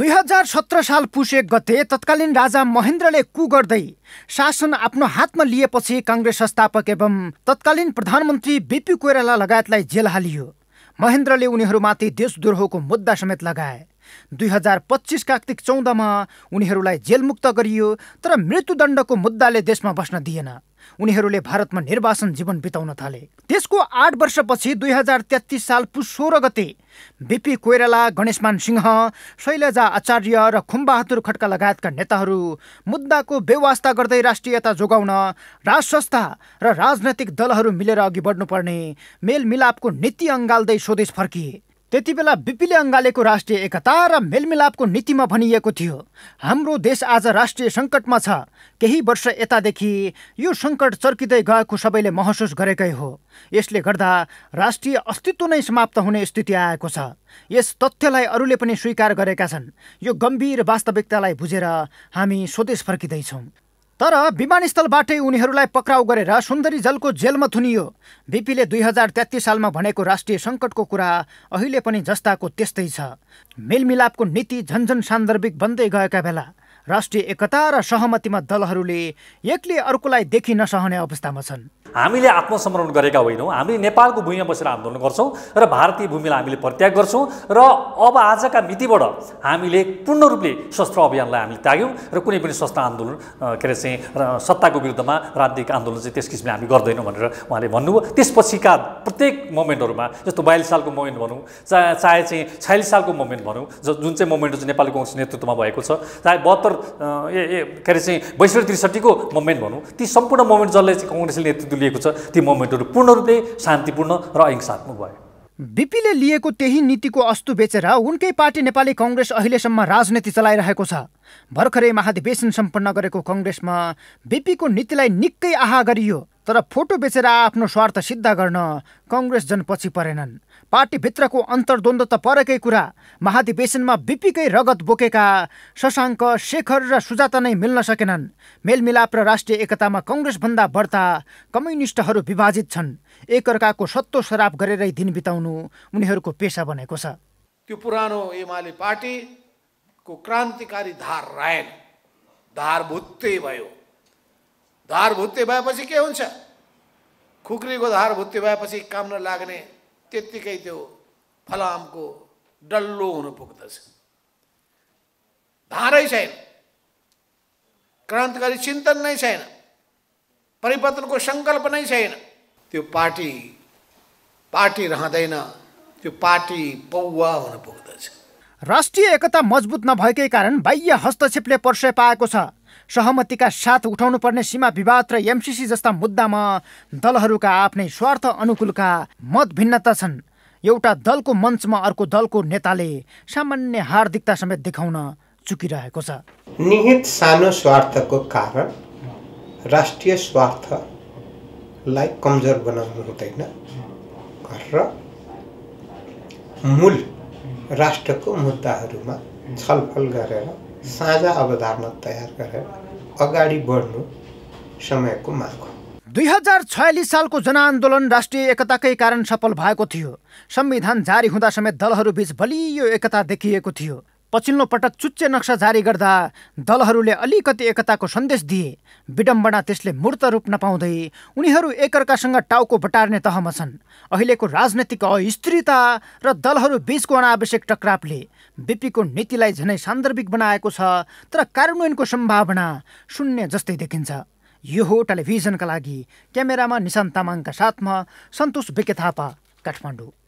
दुई हजार सत्र साल पुष एक गते तत्कालीन राजा महेन्द्रले कु गर्दै शासन आफ्नो हातमा लिएपछि काङ्ग्रेस संस्थापक एवं तत्कालीन प्रधानमन्त्री बिपी कोइराला लगायतलाई जेल हालियो महेन्द्रले उनीहरूमाथि देशद्रोहको मुद्दा समेत लगाए दुई हजार पच्चिस कार्तिक चौधमा उनीहरूलाई जेलमुक्त गरियो तर मृत्युदण्डको मुद्दाले देशमा बस्न दिएन उनीहरूले भारतमा निर्वासन जीवन बिताउन थाले त्यसको आठ वर्षपछि दुई हजार तेत्तिस साल पुस सोह्र गते बिपी कोइराला गणेशमान सिंह शैलजा आचार्य र खुम्बहादुर खड्का लगायतका नेताहरू मुद्दाको व्यवस्था गर्दै राष्ट्रियता जोगाउन राज संस्था र रा राजनैतिक दलहरू मिलेर अघि बढ्नुपर्ने मेलमिलापको नीति अङ्गाल्दै स्वदेश फर्किए त्यति बेला बिपिले अङ्गालेको राष्ट्रिय एकता र मेलमिलापको नीतिमा भनिएको थियो हाम्रो देश आज राष्ट्रिय सङ्कटमा छ केही वर्ष यतादेखि यो सङ्कट चर्किँदै गएको सबैले महसुस गरेकै हो यसले गर्दा राष्ट्रिय अस्तित्व नै समाप्त हुने स्थिति आएको छ यस तथ्यलाई अरूले पनि स्वीकार गरेका छन् यो गम्भीर वास्तविकतालाई बुझेर हामी स्वदेश फर्किँदैछौँ तर विमानस्थलबाटै उनीहरूलाई पक्राउ गरेर सुन्दरी जलको जेलमा थुनियो बिपीले दुई हजार तेत्तिस सालमा भनेको राष्ट्रिय सङ्कटको कुरा अहिले पनि जस्ताको त्यस्तै छ मेलमिलापको नीति झन्झन सान्दर्भिक बन्दै गएका बेला राष्ट्रिय एकता र सहमतिमा दलहरूले एकले अर्कोलाई देखि नसहने अवस्थामा छन् हामीले आत्मसमर्पण गरेका होइनौँ हामी नेपालको भूमिमा बसेर आन्दोलन गर्छौँ र भारतीय भूमिलाई हामीले परित्याग गर्छौँ र अब आजका मितिबाट हामीले पूर्ण रूपले शस्त्र अभियानलाई हामीले त्याग्यौँ र कुनै पनि शस्त्र आन्दोलन के अरे चाहिँ सत्ताको विरुद्धमा राजनीतिक आन्दोलन चाहिँ त्यस किसिमले हामी गर्दैनौँ भनेर उहाँले भन्नुभयो त्यसपछिका प्रत्येक मोमेन्टहरूमा जस्तो बयालिस सालको मोमेन्ट भनौँ चाहे चाहे चाहिँ छयालिस सालको मोमेन्ट भनौँ जुन चाहिँ मोमेन्ट चाहिँ नेपाली कङ्ग्रेस नेतृत्वमा भएको छ चाहे बहत्तर ए ए के अरे चाहिँ बैसठी त्रिसठीको मोमेन्ट भनौँ ती सम्पूर्ण मोमेन्ट जसले चाहिँ कङ्ग्रेसले नेतृत्व लिएको छ ती मुभमेन्टहरू पूर्ण रूपले शान्तिपूर्ण र अहिंसात्मक भयो बिपीले लिएको त्यही नीतिको अस्तु बेचेर उनकै पार्टी नेपाली कङ्ग्रेस अहिलेसम्म राजनीति चलाइरहेको छ भर्खरै महाधिवेशन सम्पन्न गरेको कङ्ग्रेसमा बिपीको नीतिलाई निकै आहा गरियो तर फोटो बेचेर आफ्नो स्वार्थ सिद्ध गर्न कङ्ग्रेस पछि परेनन् पार्टीभित्रको अन्तर्द्वन्द्व त परेकै कुरा महाधिवेशनमा बिपीकै रगत बोकेका शशाङ्क शेखर र सुजाता नै मिल्न सकेनन् मेलमिलाप र राष्ट्रिय एकतामा कङ्ग्रेसभन्दा बढ्ता कम्युनिस्टहरू विभाजित छन् एकअर्काको सत्तो शराब गरेरै दिन बिताउनु उनीहरूको पेसा बनेको छ त्यो पुरानो एमाले पार्टीको क्रान्तिकारी धार रायन धार भयो धार भुत्ते भएपछि के हुन्छ खुक्रीको धार भुत्ते भएपछि काम नलाग्ने त्यत्तिकै त्यो फलामको डल्लो हुन पुग्दछ धारै छैन क्रान्तिकारी चिन्तन नै छैन परिवर्तनको सङ्कल्प नै छैन त्यो पार्टी पार्टी रहँदैन त्यो पार्टी पौवा हुन पुग्दछ राष्ट्रिय एकता मजबुत नभएकै कारण बाह्य हस्तक्षेपले परिचय पाएको छ सहमतिका साथ उठाउनुपर्ने सीमा विवाद र एमसिसी जस्ता मुद्दामा दलहरूका आफ्नै स्वार्थ अनुकूलका मत भिन्नता छन् एउटा दलको मञ्चमा अर्को दलको नेताले सामान्य हार्दिकता समेत देखाउन चुकिरहेको छ निहित सानो स्वार्थको कारण राष्ट्रिय स्वार्थलाई कमजोर बनाउनु हुँदैन र मूल राष्ट्रको मुद्दाहरूमा छलफल गरेर साझा अवधारणा तयार गरेर अगाडि बढ्नु समयको माग हो दुई हजार छयालिस सालको जनआन्दोलन राष्ट्रिय एकताकै कारण सफल भएको थियो संविधान जारी हुँदा समेत दलहरूबीच बलियो एकता देखिएको थियो पछिल्लो पटक चुच्चे नक्सा जारी गर्दा दलहरूले अलिकति एकताको सन्देश दिए विडम्बना त्यसले मूर्त रूप नपाउँदै उनीहरू एकअर्कासँग टाउको बटार्ने तहमा छन् अहिलेको राजनैतिक अस्थिरता र दलहरू बीचको अनावश्यक टक्रापले बिपीको नीतिलाई झनै सान्दर्भिक बनाएको छ तर कार्यान्वयनको सम्भावना शून्य जस्तै देखिन्छ यो हो टेलिभिजनका लागि क्यामेरामा निशान्त तामाङका साथमा सन्तोष बेके थापा काठमाडौँ